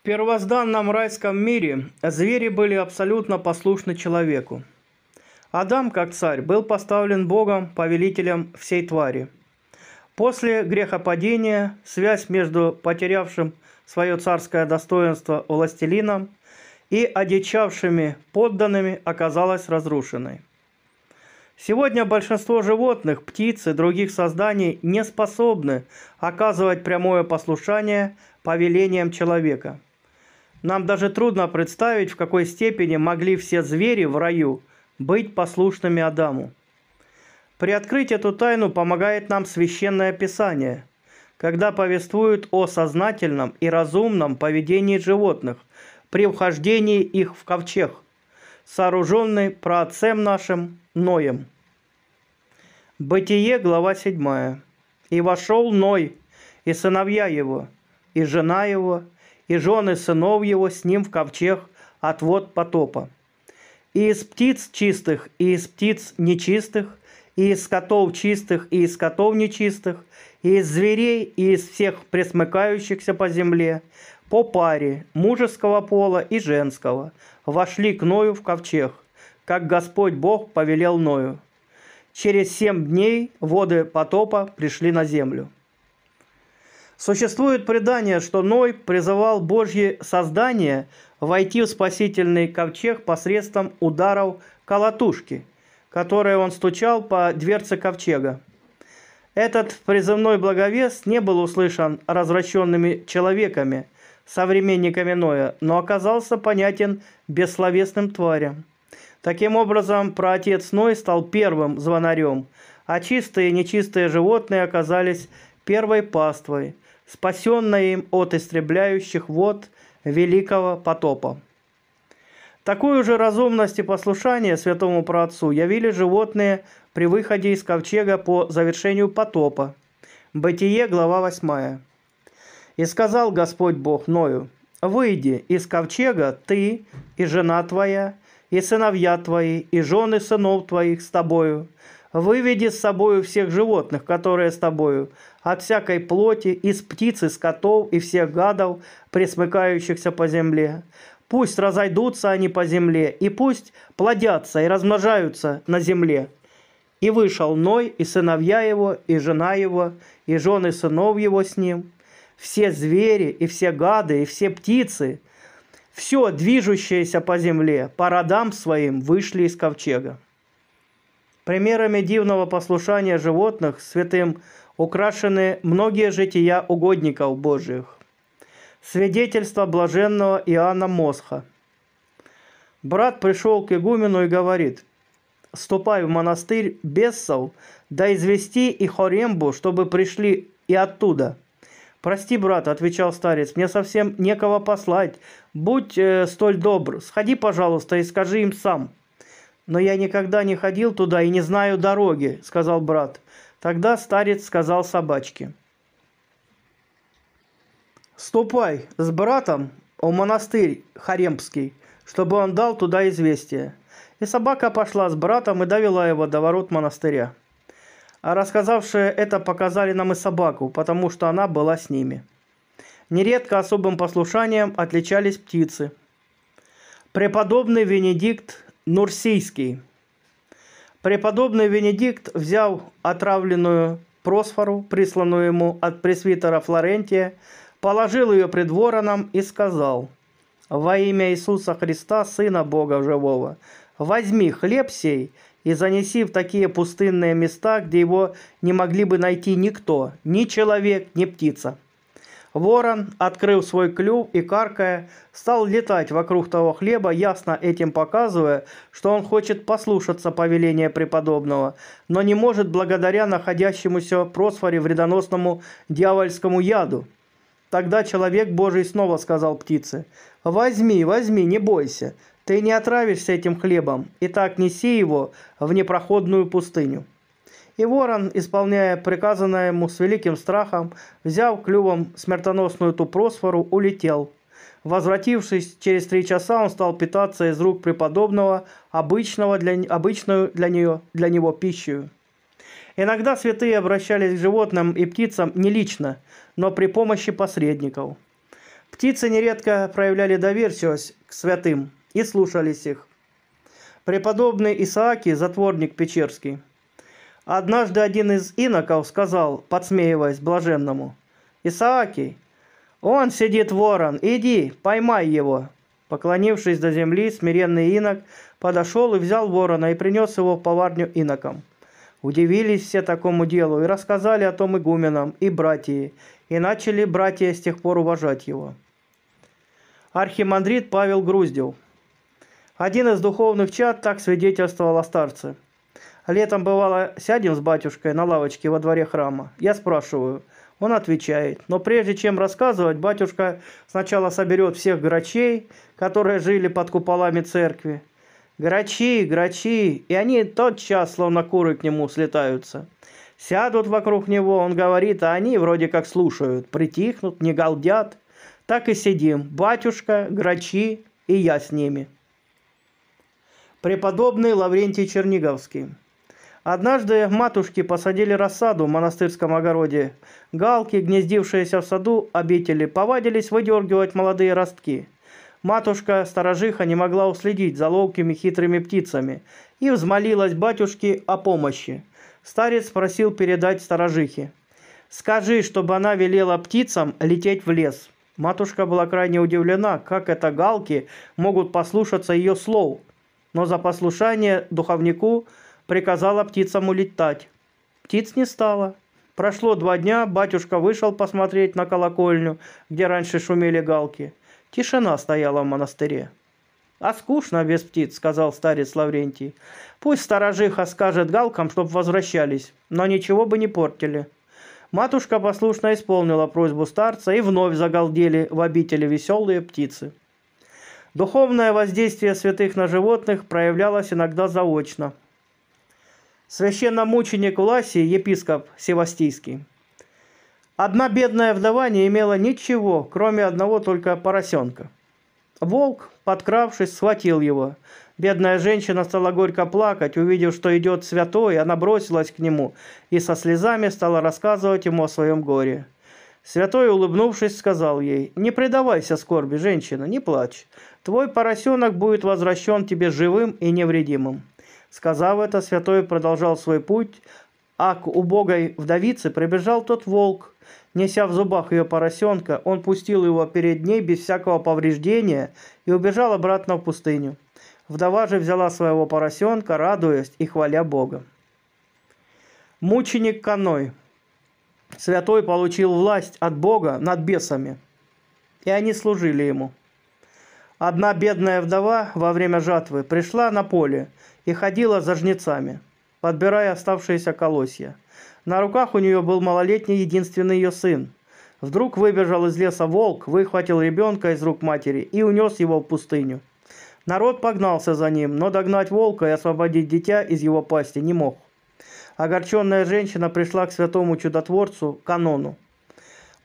В первозданном райском мире звери были абсолютно послушны человеку. Адам, как царь, был поставлен Богом, повелителем всей твари. После грехопадения связь между потерявшим свое царское достоинство властелином и одичавшими подданными оказалась разрушенной. Сегодня большинство животных, птиц и других созданий не способны оказывать прямое послушание повелениям человека – нам даже трудно представить, в какой степени могли все звери в раю быть послушными Адаму. Приоткрыть эту тайну помогает нам священное писание, когда повествуют о сознательном и разумном поведении животных при вхождении их в ковчег, сооруженный праотцем нашим Ноем. Бытие, глава 7. «И вошел Ной, и сыновья его, и жена его, и жены сынов его с ним в ковчег отвод потопа. И из птиц чистых, и из птиц нечистых, и из скотов чистых, и из скотов нечистых, и из зверей, и из всех пресмыкающихся по земле, по паре, мужеского пола и женского, вошли к Ною в ковчег, как Господь Бог повелел Ною. Через семь дней воды потопа пришли на землю. Существует предание, что Ной призывал Божье создание войти в спасительный ковчег посредством ударов колотушки, которые он стучал по дверце ковчега. Этот призывной благовест не был услышан развращенными человеками, современниками Ноя, но оказался понятен бессловесным тварям. Таким образом, праотец Ной стал первым звонарем, а чистые и нечистые животные оказались первой паствой – спасенная им от истребляющих вод великого потопа. Такую же разумность и послушание святому праотцу явили животные при выходе из ковчега по завершению потопа. Бытие, глава 8. «И сказал Господь Бог Ною, «Выйди из ковчега ты и жена твоя, и сыновья твои, и жены сынов твоих с тобою, Выведи с собою всех животных, которые с тобою, от всякой плоти, из птиц, из котов и всех гадов, пресмыкающихся по земле. Пусть разойдутся они по земле, и пусть плодятся и размножаются на земле». И вышел Ной, и сыновья его, и жена его, и жены сынов его с ним, все звери, и все гады, и все птицы, все движущиеся по земле, по родам своим вышли из ковчега. Примерами дивного послушания животных святым украшены многие жития угодников Божьих. Свидетельство блаженного Иоанна Мосха. Брат пришел к игумену и говорит, «Ступай в монастырь бесов, да извести и хорембу, чтобы пришли и оттуда». «Прости, брат», – отвечал старец, – «мне совсем некого послать. Будь э, столь добр, сходи, пожалуйста, и скажи им сам» но я никогда не ходил туда и не знаю дороги», – сказал брат. Тогда старец сказал собачке. «Ступай с братом в монастырь Харемский, чтобы он дал туда известие». И собака пошла с братом и довела его до ворот монастыря. А рассказавшие это показали нам и собаку, потому что она была с ними. Нередко особым послушанием отличались птицы. Преподобный Венедикт Нурсийский. Преподобный Венедикт взял отравленную просфору, присланную ему от пресвитера Флорентия, положил ее пред вороном и сказал, «Во имя Иисуса Христа, Сына Бога Живого, возьми хлеб сей и занеси в такие пустынные места, где его не могли бы найти никто, ни человек, ни птица». Ворон, открыв свой клюв и каркая, стал летать вокруг того хлеба, ясно этим показывая, что он хочет послушаться повеления преподобного, но не может благодаря находящемуся просфоре вредоносному дьявольскому яду. Тогда человек Божий снова сказал птице, «Возьми, возьми, не бойся, ты не отравишься этим хлебом, и так неси его в непроходную пустыню». И ворон, исполняя приказанное ему с великим страхом, взяв клювом смертоносную ту просфору, улетел. Возвратившись через три часа, он стал питаться из рук преподобного обычного для, обычную для, нее, для него пищу. Иногда святые обращались к животным и птицам не лично, но при помощи посредников. Птицы нередко проявляли доверчивость к святым и слушались их. Преподобный Исааки, затворник Печерский, Однажды один из иноков сказал, подсмеиваясь блаженному, «Исаакий, он сидит ворон, иди, поймай его». Поклонившись до земли, смиренный инок подошел и взял ворона и принес его в поварню инокам. Удивились все такому делу и рассказали о том игуменам и братьи, и начали братья с тех пор уважать его. Архимандрит Павел Груздев. Один из духовных чат так свидетельствовал о старце – Летом бывало, сядем с батюшкой на лавочке во дворе храма. Я спрашиваю. Он отвечает. Но прежде чем рассказывать, батюшка сначала соберет всех грачей, которые жили под куполами церкви. Грачи, грачи, и они тотчас, словно куры, к нему слетаются. Сядут вокруг него, он говорит, а они вроде как слушают, притихнут, не галдят. Так и сидим, батюшка, грачи и я с ними. Преподобный Лаврентий Черниговский. Однажды матушки посадили рассаду в монастырском огороде. Галки, гнездившиеся в саду обители, повадились выдергивать молодые ростки. Матушка-сторожиха не могла уследить за ловкими хитрыми птицами и взмолилась батюшке о помощи. Старец просил передать сторожихе. «Скажи, чтобы она велела птицам лететь в лес». Матушка была крайне удивлена, как это галки могут послушаться ее слов. Но за послушание духовнику – приказала птицам улетать. Птиц не стало. Прошло два дня, батюшка вышел посмотреть на колокольню, где раньше шумели галки. Тишина стояла в монастыре. «А скучно без птиц», — сказал старец Лаврентий. «Пусть сторожиха скажет галкам, чтоб возвращались, но ничего бы не портили». Матушка послушно исполнила просьбу старца, и вновь загалдели в обители веселые птицы. Духовное воздействие святых на животных проявлялось иногда заочно, священномученик Власий, епископ Севастийский. Одна бедная вдова не имела ничего, кроме одного только поросенка. Волк, подкравшись, схватил его. Бедная женщина стала горько плакать, увидев, что идет святой, она бросилась к нему и со слезами стала рассказывать ему о своем горе. Святой, улыбнувшись, сказал ей, «Не предавайся скорби, женщина, не плачь. Твой поросенок будет возвращен тебе живым и невредимым. Сказав это, святой продолжал свой путь, а к убогой вдовице прибежал тот волк. Неся в зубах ее поросенка, он пустил его перед ней без всякого повреждения и убежал обратно в пустыню. Вдова же взяла своего поросенка, радуясь и хваля Бога. Мученик Каной. Святой получил власть от Бога над бесами, и они служили ему – Одна бедная вдова во время жатвы пришла на поле и ходила за жнецами, подбирая оставшиеся колосья. На руках у нее был малолетний единственный ее сын. Вдруг выбежал из леса волк, выхватил ребенка из рук матери и унес его в пустыню. Народ погнался за ним, но догнать волка и освободить дитя из его пасти не мог. Огорченная женщина пришла к святому чудотворцу Канону.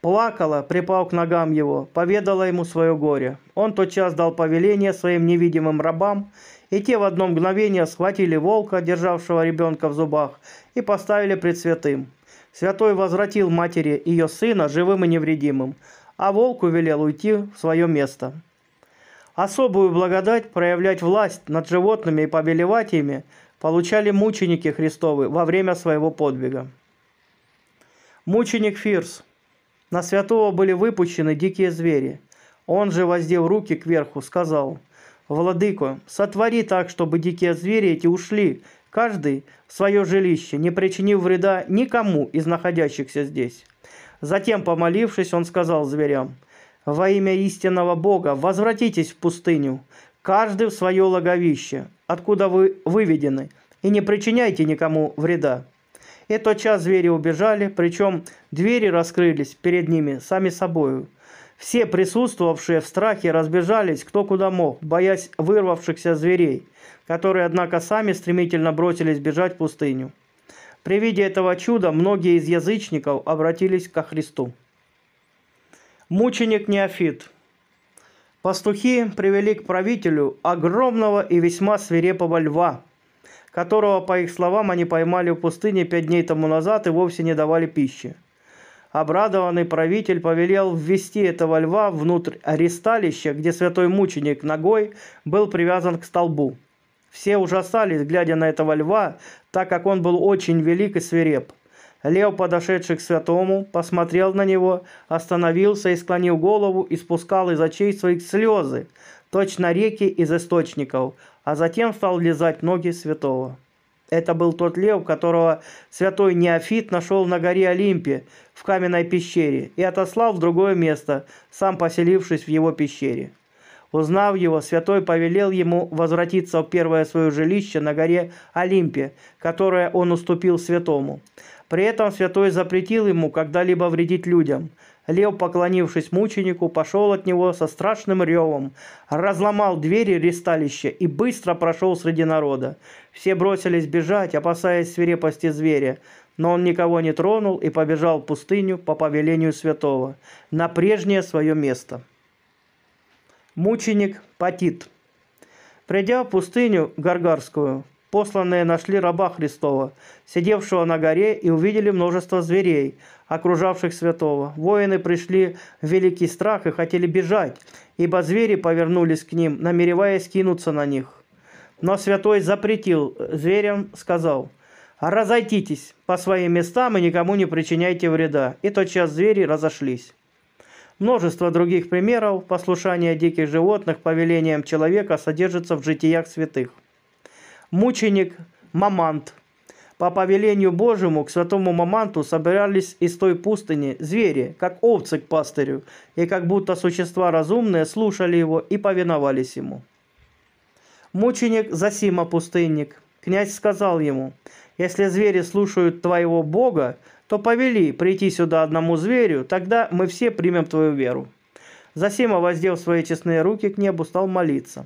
Плакала, припав к ногам его, поведала ему свое горе. Он тотчас дал повеление своим невидимым рабам, и те в одно мгновение схватили волка, державшего ребенка в зубах, и поставили пред святым. Святой возвратил матери ее сына живым и невредимым, а волку велел уйти в свое место. Особую благодать проявлять власть над животными и повелевать ими получали мученики Христовы во время своего подвига. Мученик Фирс на святого были выпущены дикие звери. Он же, воздев руки кверху, сказал, «Владыко, сотвори так, чтобы дикие звери эти ушли, каждый в свое жилище, не причинив вреда никому из находящихся здесь». Затем, помолившись, он сказал зверям, «Во имя истинного Бога возвратитесь в пустыню, каждый в свое логовище, откуда вы выведены, и не причиняйте никому вреда». И тотчас звери убежали, причем двери раскрылись перед ними сами собою. Все присутствовавшие в страхе разбежались кто куда мог, боясь вырвавшихся зверей, которые, однако, сами стремительно бросились бежать в пустыню. При виде этого чуда многие из язычников обратились ко Христу. Мученик Неофит. Пастухи привели к правителю огромного и весьма свирепого льва – которого, по их словам, они поймали в пустыне пять дней тому назад и вовсе не давали пищи. Обрадованный правитель повелел ввести этого льва внутрь аресталища, где святой мученик ногой был привязан к столбу. Все ужасались, глядя на этого льва, так как он был очень велик и свиреп. Лев, подошедший к святому, посмотрел на него, остановился и, склонив голову, испускал из очей своих слезы, точно реки из источников, а затем стал лизать ноги святого. Это был тот лев, которого святой Неофит нашел на горе Олимпе в каменной пещере и отослал в другое место, сам поселившись в его пещере. Узнав его, святой повелел ему возвратиться в первое свое жилище на горе Олимпе, которое он уступил святому. При этом святой запретил ему когда-либо вредить людям, Лев, поклонившись мученику, пошел от него со страшным ревом, разломал двери ресталища и быстро прошел среди народа. Все бросились бежать, опасаясь свирепости зверя, но он никого не тронул и побежал в пустыню по повелению святого, на прежнее свое место. Мученик Патит Придя в пустыню Гаргарскую, посланные нашли раба Христова, сидевшего на горе, и увидели множество зверей, окружавших святого. Воины пришли в великий страх и хотели бежать, ибо звери повернулись к ним, намереваясь кинуться на них. Но святой запретил зверям, сказал, «Разойтитесь по своим местам и никому не причиняйте вреда». И тотчас звери разошлись. Множество других примеров послушания диких животных повелениям человека содержится в житиях святых мученик Мамант. По повелению Божьему к святому Маманту собирались из той пустыни звери, как овцы к пастырю, и как будто существа разумные слушали его и повиновались ему. Мученик Засима пустынник. Князь сказал ему, «Если звери слушают твоего Бога, то повели прийти сюда одному зверю, тогда мы все примем твою веру». Засима, воздев свои честные руки к небу, стал молиться.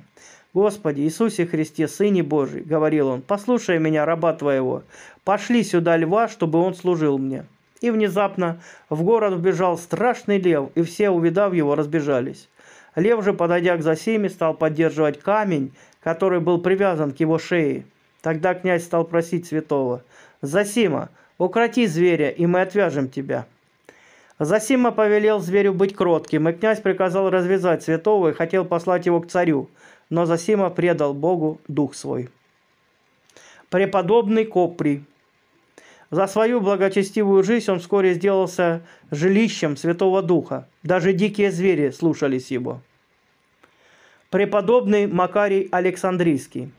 Господи Иисусе Христе, Сыне Божий, говорил он, послушай меня, раба твоего, пошли сюда льва, чтобы он служил мне. И внезапно в город вбежал страшный лев, и все, увидав его, разбежались. Лев же, подойдя к Засиме, стал поддерживать камень, который был привязан к его шее. Тогда князь стал просить святого, Засима, укроти зверя, и мы отвяжем тебя». Засима повелел зверю быть кротким, и князь приказал развязать святого и хотел послать его к царю но Зосима предал Богу дух свой. Преподобный Копри. За свою благочестивую жизнь он вскоре сделался жилищем Святого Духа. Даже дикие звери слушались его. Преподобный Макарий Александрийский.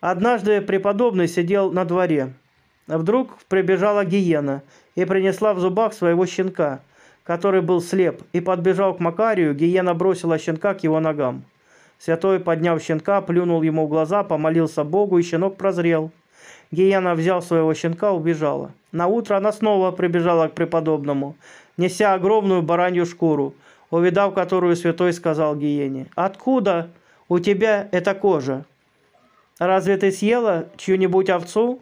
Однажды преподобный сидел на дворе. Вдруг прибежала гиена и принесла в зубах своего щенка, который был слеп, и подбежал к Макарию, гиена бросила щенка к его ногам. Святой подняв щенка, плюнул ему в глаза, помолился Богу, и щенок прозрел. Гиена, взял своего щенка, убежала. На утро она снова прибежала к преподобному, неся огромную баранью шкуру, увидав которую святой сказал Гиене, «Откуда у тебя эта кожа? Разве ты съела чью-нибудь овцу?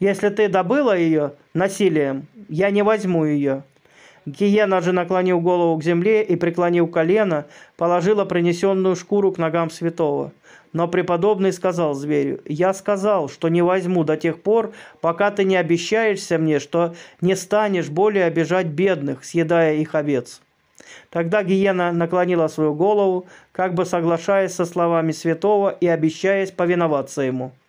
Если ты добыла ее насилием, я не возьму ее». Гиена же, наклонил голову к земле и преклонил колено, положила принесенную шкуру к ногам святого. Но преподобный сказал зверю, «Я сказал, что не возьму до тех пор, пока ты не обещаешься мне, что не станешь более обижать бедных, съедая их овец». Тогда Гиена наклонила свою голову, как бы соглашаясь со словами святого и обещаясь повиноваться ему –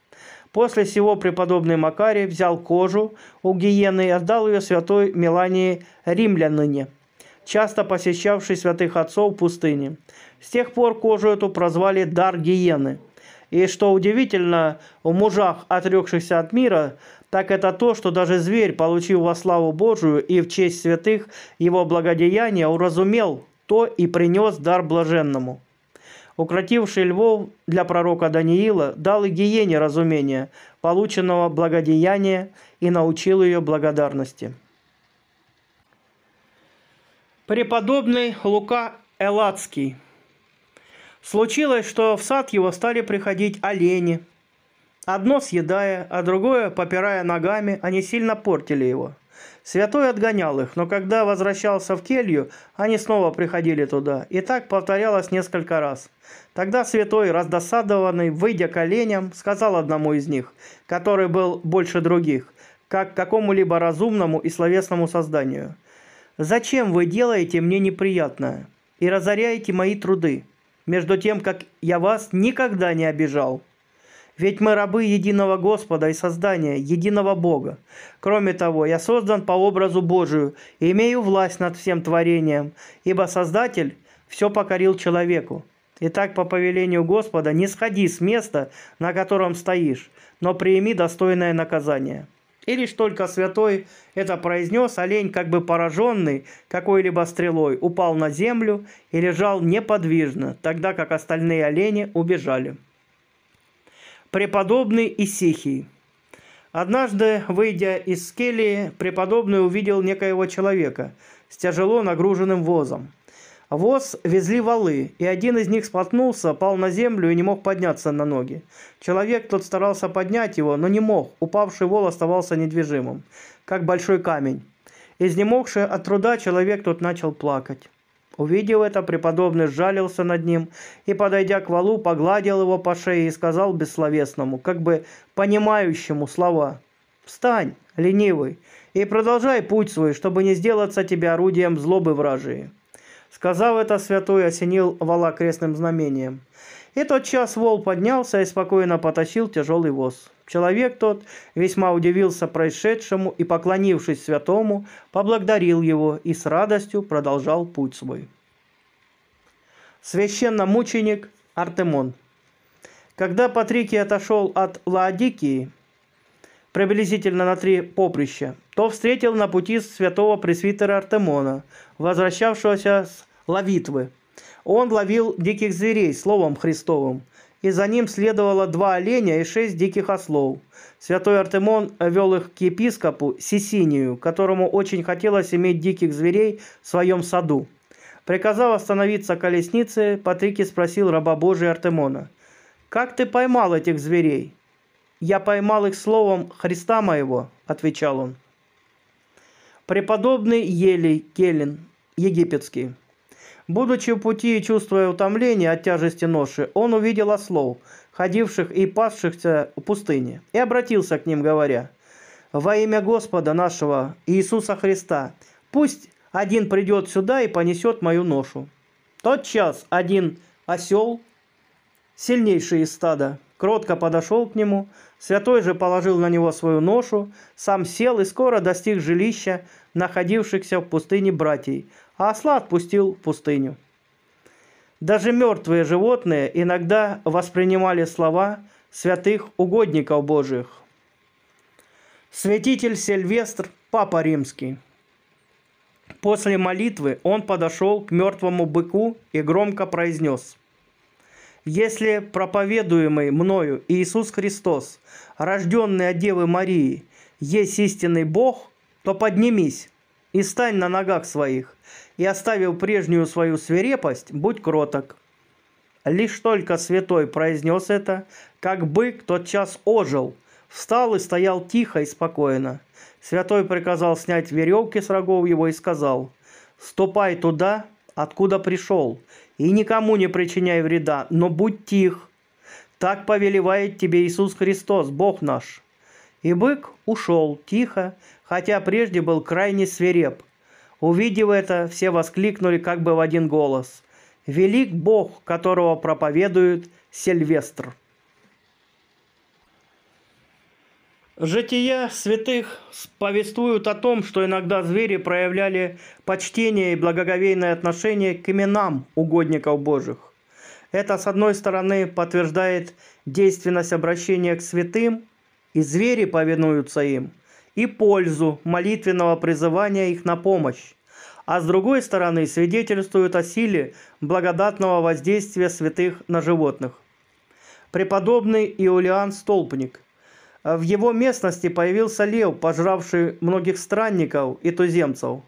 После сего преподобный Макарий взял кожу у гиены и отдал ее святой Мелании римлянине, часто посещавшей святых отцов в пустыне. С тех пор кожу эту прозвали «дар гиены». И что удивительно, у мужах, отрекшихся от мира, так это то, что даже зверь, получил во славу Божию и в честь святых его благодеяния, уразумел то и принес дар блаженному. Укротивший львов для пророка Даниила дал и Гиене разумение полученного благодеяния и научил ее благодарности. Преподобный Лука Элацкий. Случилось, что в сад его стали приходить олени – Одно съедая, а другое попирая ногами, они сильно портили его. Святой отгонял их, но когда возвращался в келью, они снова приходили туда, и так повторялось несколько раз. Тогда святой, раздосадованный, выйдя коленям, сказал одному из них, который был больше других, как какому-либо разумному и словесному созданию, «Зачем вы делаете мне неприятное и разоряете мои труды, между тем, как я вас никогда не обижал?» Ведь мы рабы единого Господа и создания, единого Бога. Кроме того, я создан по образу Божию и имею власть над всем творением, ибо Создатель все покорил человеку. Итак, по повелению Господа не сходи с места, на котором стоишь, но прими достойное наказание». И лишь только святой это произнес, олень, как бы пораженный какой-либо стрелой, упал на землю и лежал неподвижно, тогда как остальные олени убежали преподобный Исихий. Однажды, выйдя из келии, преподобный увидел некоего человека с тяжело нагруженным возом. Воз везли валы, и один из них споткнулся, пал на землю и не мог подняться на ноги. Человек тот старался поднять его, но не мог. Упавший вол оставался недвижимым, как большой камень. Изнемогший от труда человек тот начал плакать. Увидев это, преподобный сжалился над ним и, подойдя к валу, погладил его по шее и сказал бессловесному, как бы понимающему слова, «Встань, ленивый, и продолжай путь свой, чтобы не сделаться тебе орудием злобы вражии». Сказав это, святой осенил вала крестным знамением. И тот час вол поднялся и спокойно потащил тяжелый воз. Человек тот весьма удивился происшедшему и, поклонившись святому, поблагодарил его и с радостью продолжал путь свой. Священномученик Артемон Когда Патрикий отошел от Лаодикии, приблизительно на три поприща, то встретил на пути святого пресвитера Артемона, возвращавшегося с Лавитвы. Он ловил диких зверей словом Христовым – и за ним следовало два оленя и шесть диких ослов. Святой Артемон вел их к епископу Сисинию, которому очень хотелось иметь диких зверей в своем саду. Приказав остановиться колеснице, Патрике спросил раба Божия Артемона, «Как ты поймал этих зверей?» «Я поймал их словом Христа моего», – отвечал он. Преподобный Елей Келин, египетский. Будучи в пути и чувствуя утомление от тяжести ноши, он увидел ослов, ходивших и пасшихся в пустыне, и обратился к ним, говоря, «Во имя Господа нашего Иисуса Христа, пусть один придет сюда и понесет мою ношу». Тотчас один осел, сильнейший из стада, кротко подошел к нему, святой же положил на него свою ношу, сам сел и скоро достиг жилища находившихся в пустыне братьей, а осла отпустил в пустыню. Даже мертвые животные иногда воспринимали слова святых угодников Божьих. Святитель Сильвестр, Папа Римский. После молитвы он подошел к мертвому быку и громко произнес – если проповедуемый мною Иисус Христос, рожденный от Девы Марии, есть истинный Бог, то поднимись, и стань на ногах своих, и, оставив прежнюю свою свирепость, будь кроток». Лишь только святой произнес это, как бык тотчас ожил, встал и стоял тихо и спокойно. Святой приказал снять веревки с рогов его и сказал, «Ступай туда, откуда пришел, и никому не причиняй вреда, но будь тих. Так повелевает тебе Иисус Христос, Бог наш». И бык ушел тихо, хотя прежде был крайне свиреп. Увидев это, все воскликнули как бы в один голос. «Велик Бог, которого проповедует Сильвестр!» Жития святых повествуют о том, что иногда звери проявляли почтение и благоговейное отношение к именам угодников Божьих. Это, с одной стороны, подтверждает действенность обращения к святым, и звери повинуются им – и пользу молитвенного призывания их на помощь, а с другой стороны свидетельствуют о силе благодатного воздействия святых на животных. Преподобный Иулиан Столпник. В его местности появился лев, пожравший многих странников и туземцев.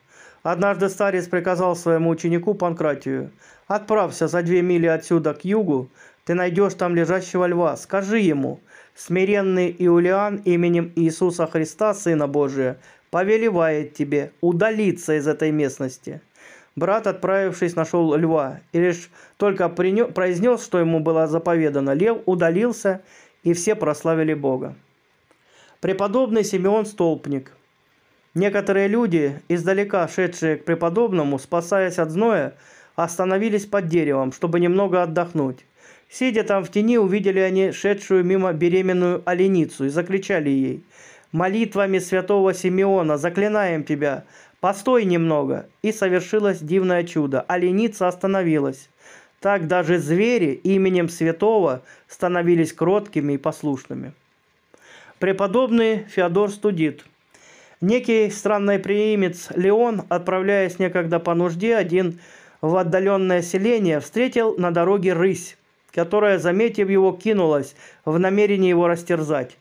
Однажды старец приказал своему ученику Панкратию, «Отправься за две мили отсюда к югу, ты найдешь там лежащего льва. Скажи ему, смиренный Иулиан именем Иисуса Христа, Сына Божия, повелевает тебе удалиться из этой местности». Брат, отправившись, нашел льва, и лишь только произнес, что ему было заповедано, лев удалился, и все прославили Бога. Преподобный Симеон Столпник. Некоторые люди, издалека шедшие к преподобному, спасаясь от зноя, остановились под деревом, чтобы немного отдохнуть. Сидя там в тени, увидели они шедшую мимо беременную оленицу и закричали ей «Молитвами святого Симеона заклинаем тебя! Постой немного!» И совершилось дивное чудо. Оленица остановилась. Так даже звери именем святого становились кроткими и послушными. Преподобный Феодор Студит. Некий странный приимец Леон, отправляясь некогда по нужде один в отдаленное селение, встретил на дороге рысь которая, заметив его, кинулась в намерении его растерзать.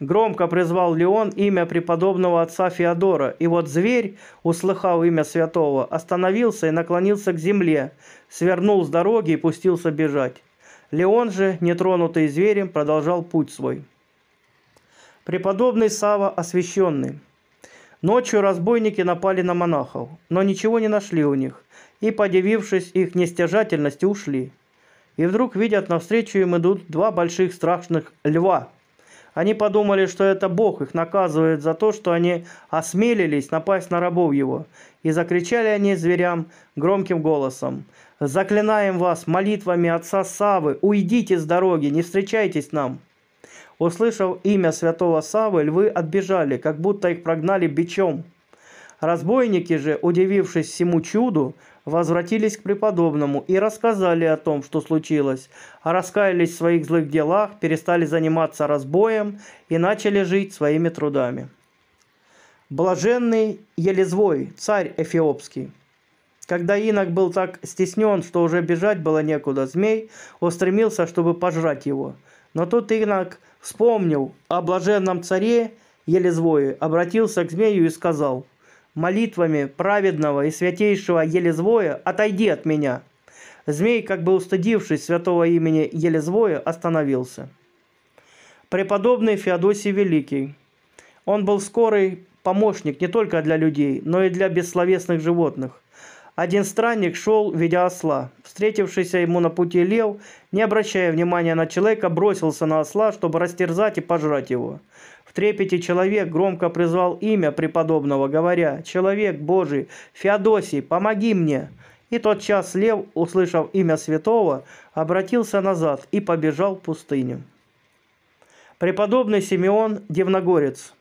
Громко призвал Леон имя преподобного отца Феодора, и вот зверь, услыхав имя святого, остановился и наклонился к земле, свернул с дороги и пустился бежать. Леон же, нетронутый зверем, продолжал путь свой. Преподобный Сава освященный. Ночью разбойники напали на монахов, но ничего не нашли у них, и, подивившись их нестяжательности, ушли. И вдруг видят навстречу им идут два больших страшных льва. Они подумали, что это Бог их наказывает за то, что они осмелились напасть на рабов его. И закричали они зверям громким голосом. «Заклинаем вас молитвами отца Савы, уйдите с дороги, не встречайтесь нам!» Услышав имя святого Савы, львы отбежали, как будто их прогнали бичом. Разбойники же, удивившись всему чуду, возвратились к преподобному и рассказали о том, что случилось, раскаялись в своих злых делах, перестали заниматься разбоем и начали жить своими трудами. Блаженный Елезвой, царь эфиопский. Когда инок был так стеснен, что уже бежать было некуда, змей устремился, чтобы пожрать его. Но тут инок вспомнил о блаженном царе Елезвое, обратился к змею и сказал – молитвами праведного и святейшего Елезвоя, отойди от меня». Змей, как бы устыдившись святого имени Елезвоя, остановился. Преподобный Феодосий Великий. Он был скорый помощник не только для людей, но и для бессловесных животных. Один странник шел, ведя осла. Встретившийся ему на пути лев, не обращая внимания на человека, бросился на осла, чтобы растерзать и пожрать его. В трепете человек громко призвал имя преподобного, говоря, «Человек Божий, Феодосий, помоги мне!» И тот час лев, услышав имя святого, обратился назад и побежал в пустыню. Преподобный Симеон Дивногорец.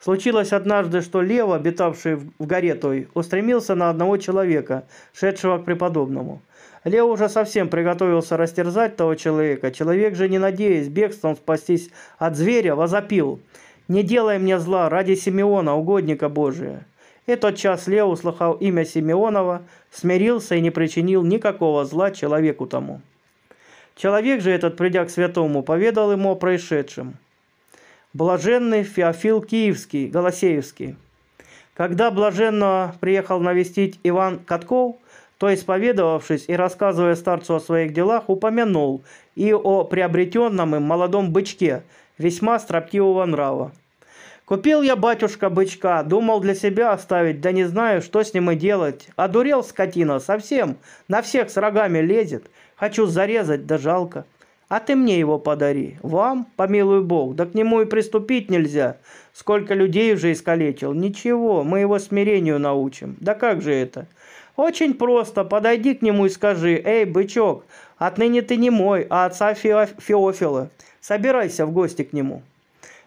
Случилось однажды, что лев, обитавший в горе той, устремился на одного человека, шедшего к преподобному – Лео уже совсем приготовился растерзать того человека. Человек же, не надеясь бегством спастись от зверя, возопил. «Не делай мне зла ради Симеона, угодника Божия». Этот час Лео услыхал имя Симеонова, смирился и не причинил никакого зла человеку тому. Человек же этот, придя к святому, поведал ему о происшедшем. Блаженный Феофил Киевский, Голосеевский. Когда блаженного приехал навестить Иван Катков, то исповедовавшись и рассказывая старцу о своих делах, упомянул и о приобретенном им молодом бычке, весьма строптивого нрава. «Купил я, батюшка, бычка, думал для себя оставить, да не знаю, что с ним и делать. Одурел скотина совсем, на всех с рогами лезет, хочу зарезать, да жалко. А ты мне его подари. Вам, помилуй Бог, да к нему и приступить нельзя. Сколько людей уже искалечил. Ничего, мы его смирению научим. Да как же это?» Очень просто, подойди к нему и скажи, «Эй, бычок, отныне ты не мой, а отца Феофила. Собирайся в гости к нему».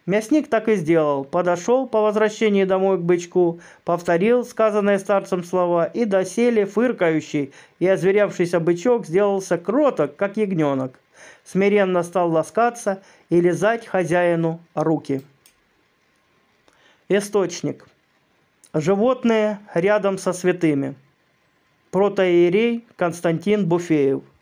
Мясник так и сделал. Подошел по возвращении домой к бычку, повторил сказанные старцем слова, и доселе фыркающий и озверявшийся бычок сделался кроток, как ягненок. Смиренно стал ласкаться и лизать хозяину руки. Источник. Животные рядом со святыми – протоиерей Константин Буфеев.